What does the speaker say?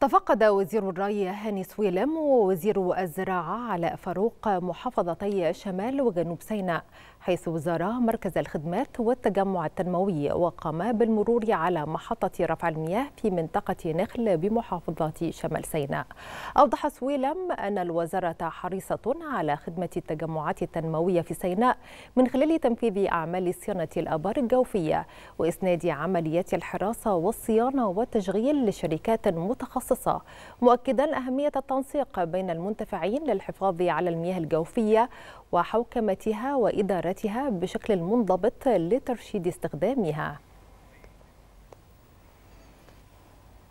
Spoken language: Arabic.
تفقد وزير الري هاني سويلم ووزير الزراعة على فاروق محافظتي شمال وجنوب سيناء حيث زارا مركز الخدمات والتجمع التنموي وقاما بالمرور على محطة رفع المياه في منطقة نخل بمحافظة شمال سيناء أوضح سويلم أن الوزارة حريصة على خدمة التجمعات التنموية في سيناء من خلال تنفيذ أعمال صيانة الآبار الجوفية وإسناد عمليات الحراسة والصيانة والتشغيل لشركات متخصصة المتخصصة مؤكدا أهمية التنسيق بين المنتفعين للحفاظ على المياه الجوفية وحوكمتها وإدارتها بشكل منضبط لترشيد استخدامها